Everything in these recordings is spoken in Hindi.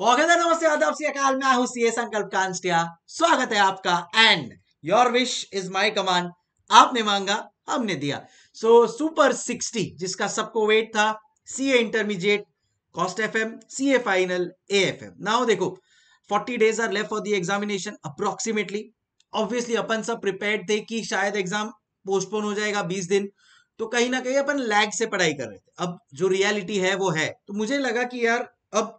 वगैरह नमस्ते आदाब अकाल मैं हूं सीए संकल्प कांस्टिया स्वागत है आपका and your wish is my command आपने मांगा हमने दिया सो सुपर 60 जिसका सबको वेट था CA intermediate cost FM CA final AFM now देखो 40 days are left for the examination approximately obviously अपन सब प्रिपेयर्ड थे कि शायद एग्जाम पोस्टपोन हो जाएगा 20 दिन तो कहीं ना कहीं अपन लैग से पढ़ाई कर रहे थे अब जो रियलिटी है वो है तो मुझे लगा कि यार अब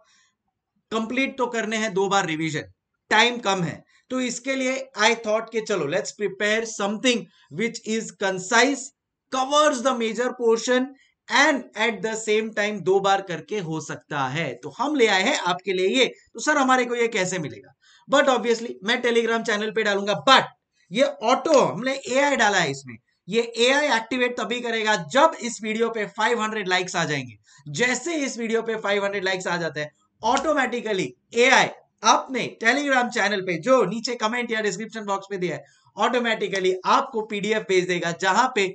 कंप्लीट तो करने हैं दो बार रिवीजन टाइम कम है तो इसके लिए आई थॉट के चलो let's prepare something which is concise covers the major portion and at the same time दो बार करके हो सकता है तो हम ले आए हैं आपके लिए ये तो सर हमारे को ये कैसे मिलेगा बट ऑब्वियसली मैं टेलीग्राम चैनल पे डालूंगा बट ये ऑटो हमने आई डाला है इसमें ये आई एक्टिवेट तभी करेगा जब इस वीडियो पे 500 लाइक्स आ जाएंगे जैसे इस वीडियो पे 500 लाइक्स आ जाते हैं ऑटोमेटिकली एआई आपने टेलीग्राम चैनल पे जो नीचे कमेंट या डिस्क्रिप्शन बॉक्स में दिया है ऑटोमेटिकली आपको पीडीएफ भेज देगा जहां पे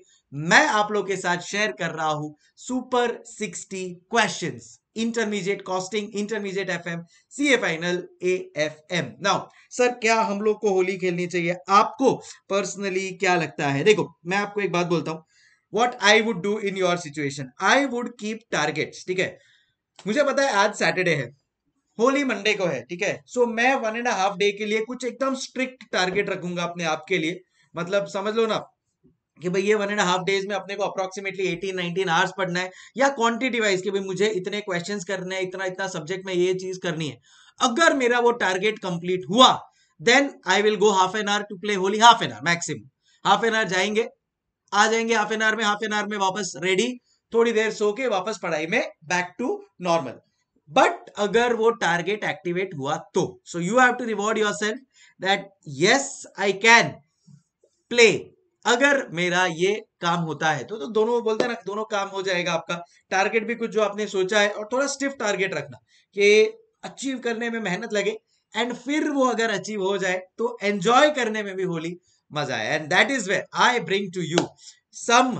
मैं आप लोग के साथ शेयर कर रहा हूं super 60 questions intermediate costing intermediate FM CA final AFM now sir क्या हम लोग को होली खेलनी चाहिए आपको पर्सनली क्या लगता है देखो मैं आपको एक बात बोलता हूं what I would do in your situation I would keep targets ठीक है मुझे पता है आज सैटरडे है होली मंडे को है ठीक है सो so, मैं वन एंड हाफ डे के लिए कुछ एकदम स्ट्रिक्ट टारगेट रखूंगा अपने आप के लिए मतलब समझ लो ना कि भाई ये वन एंड हाफ डेज में अपने को अप्रोक्सीमेटली 18 19 आवर्स पढ़ना है या क्वांटिटी वाइज कि भाई मुझे इतने क्वेश्चंस करने हैं इतना इतना सब्जेक्ट में ये चीज करनी है अगर मेरा वो टारगेट कंप्लीट हुआ then I will go half an hour to play Holi half an hour maximum half an hour जाएंगे आ जाएंगे हाफ एन आवर में हाफ एन आवर में वापस रेडी थोड़ी देर सो के वापस पढ़ाई में बैक टू नॉर्मल बट अगर वो टारगेट एक्टिवेट हुआ तो so you have to reward yourself that yes I can play अगर मेरा ये काम होता है तो, तो दोनों बोलते हैं ना दोनों काम हो जाएगा आपका टारगेट भी कुछ जो आपने सोचा है और थोड़ा स्टिफ टारगेट रखना कि अचीव करने में मेहनत लगे एंड फिर वो अगर अचीव हो जाए तो एंजॉय करने में भी होली मजा आए and that is way I bring to you some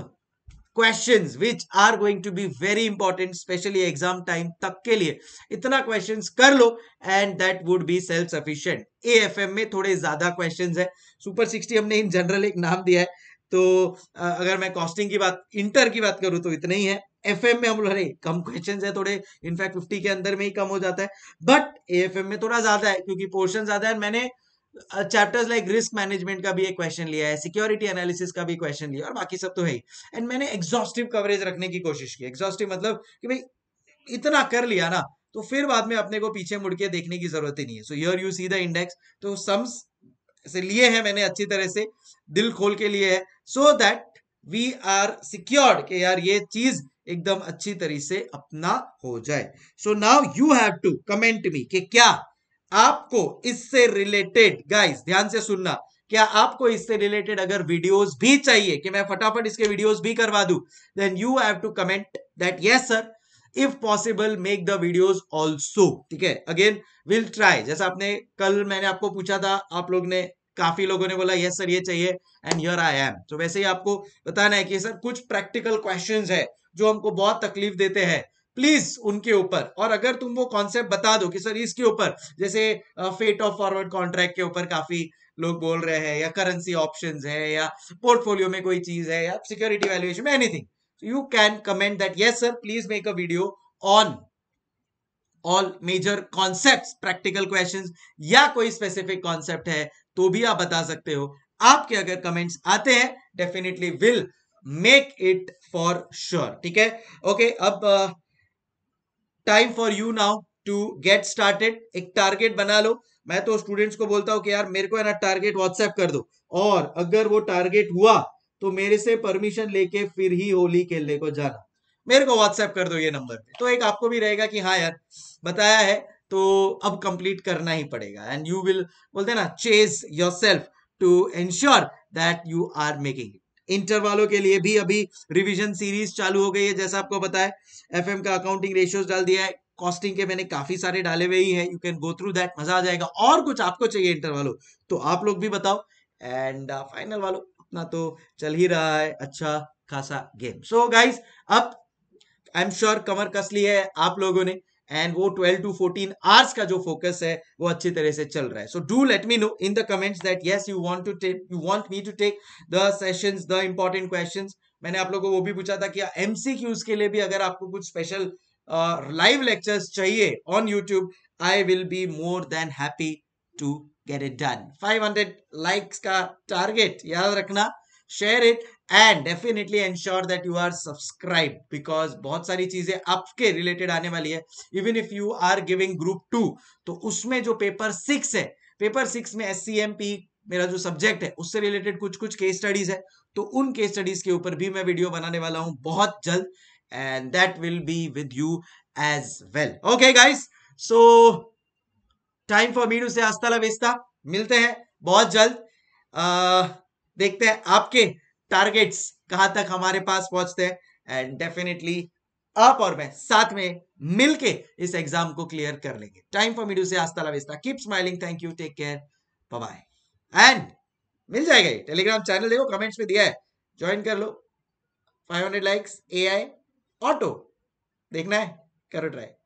questions which are going to be very important specially exam time तक के लिए इतना क्वेश्चंस कर लो and that would be self sufficient AFM में थोड़े ज्यादा क्वेश्चंस है सुपर सिक्सटी हमने इन जनरल एक नाम दिया है तो अगर मैं कॉस्टिंग की बात इंटर की बात करूं तो इतने ही है एफ में हम अरे कम क्वेश्चन है थोड़े इनफैक्ट फिफ्टी के अंदर में ही कम हो जाता है बट ए में थोड़ा ज्यादा है क्योंकि पोर्शन ज्यादा है मैंने चैप्टर्स लाइक रिस्क मैनेजमेंट का भी एक क्वेश्चन लिया है सिक्योरिटी एनालिसिस का भी क्वेश्चन लिया और बाकी सब तो है एंड मैंने एग्जॉस्टिव कवरेज रखने की कोशिश की एग्जॉस्टिव मतलब कि भाई इतना कर लिया ना तो फिर बाद में अपने को पीछे मुड़ के देखने की जरूरत ही नहीं है so yeah you see the index तो सम्स से लिए हैं मैंने अच्छी तरह से दिल खोल के लिए है so that we are secured कि यार ये चीज एकदम अच्छी तरह से अपना हो जाए so now you have to comment me कि क्या आपको इससे रिलेटेड गाइस ध्यान से सुनना क्या आपको इससे रिलेटेड अगर वीडियोस भी चाहिए कि मैं फटाफट इसके वीडियोस भी करवा दू then you have to comment that yes sir if possible make the videos also ठीक है अगेन विल ट्राई जैसा आपने कल मैंने आपको पूछा था आप लोग ने काफी लोगों ने बोला यस सर ये चाहिए एंड हियर आई एम तो वैसे ही आपको बताना है कि सर कुछ प्रैक्टिकल क्वेश्चन है जो हमको बहुत तकलीफ देते हैं प्लीज उनके ऊपर और अगर तुम वो कॉन्सेप्ट बता दो कि सर इसके ऊपर जैसे फेट ऑफ फॉरवर्ड कॉन्ट्रैक्ट के ऊपर काफी लोग बोल रहे हैं या करेंसी ऑप्शन है या पोर्टफोलियो में कोई चीज है या सिक्योरिटी वैल्यूएशन में anything you can comment that yes sir please make a video on all major concept practical question या कोई स्पेसिफिक कॉन्सेप्ट है तो भी आप बता सकते हो आपके अगर कमेंट्स आते हैं definitely will make it for sure ठीक है ओके okay, अब uh, time for you now to get started एक टारगेट बना लो मैं तो स्टूडेंट्स को बोलता हूँ कि यार मेरे को है ना टारगेट व्हाट्सएप कर दो और अगर वो टारगेट हुआ तो मेरे से परमिशन लेके फिर ही होली खेलने को जाना मेरे को व्हाट्सएप कर दो ये नंबर पे तो एक आपको भी रहेगा कि हाँ यार बताया है तो अब कंप्लीट करना ही पड़ेगा एंड यू विल बोलते ना chase yourself to ensure that you are making it inter वालों के लिए भी अभी रिविजन सीरीज चालू हो गई है जैसा आपको बताया एफ का अकाउंटिंग रेशियोज डाल दिया है कॉस्टिंग के मैंने काफी सारे डाले हुए ही है you can go through that मजा आ जाएगा और कुछ आपको चाहिए इंटर वालों तो आप लोग भी बताओ एंड फाइनल uh, वालों अपना तो चल ही रहा है अच्छा खासा गेम सो गाइज अब आई एम श्योर कमर कस ली है आप लोगों ने एंड वो 12 टू 14 आवर्स का जो फोकस है वो अच्छी तरह से चल रहा है so do let me know in the comments that yes you want to take you want me to take the sessions the important questions मैंने आप लोगों को वो भी पूछा था कि क्यूज के लिए भी अगर आपको कुछ स्पेशल लाइव लेक्चर्स चाहिए on YouTube I will be more than happy to get it done hundred likes का टारगेट याद रखना share it and definitely ensure that you are subscribed because बहुत सारी चीजें आपके related आने वाली है even if you are giving group two तो उसमें जो paper सिक्स है paper सिक्स में एस सी एम पी मेरा जो सब्जेक्ट है उससे रिलेटेड कुछ कुछ केस स्टडीज है तो उन केस स्टडीज के ऊपर भी मैं वीडियो बनाने वाला हूं बहुत जल्द and that will be with you as well okay guys so time for me to say hasta ला मिलते हैं बहुत जल्द uh, देखते हैं आपके टारगेट्स कहां तक हमारे पास पहुंचते हैं एंड डेफिनेटली आप और मैं साथ में मिलके इस एग्जाम को क्लियर कर लेंगे time for me to say hasta la vista keep smiling thank you take care bye and मिल जाएगा टेलीग्राम चैनल देखो कमेंट्स में दिया है ज्वाइन कर लो 500 लाइक्स ए आई ऑटो देखना है करो ट्राई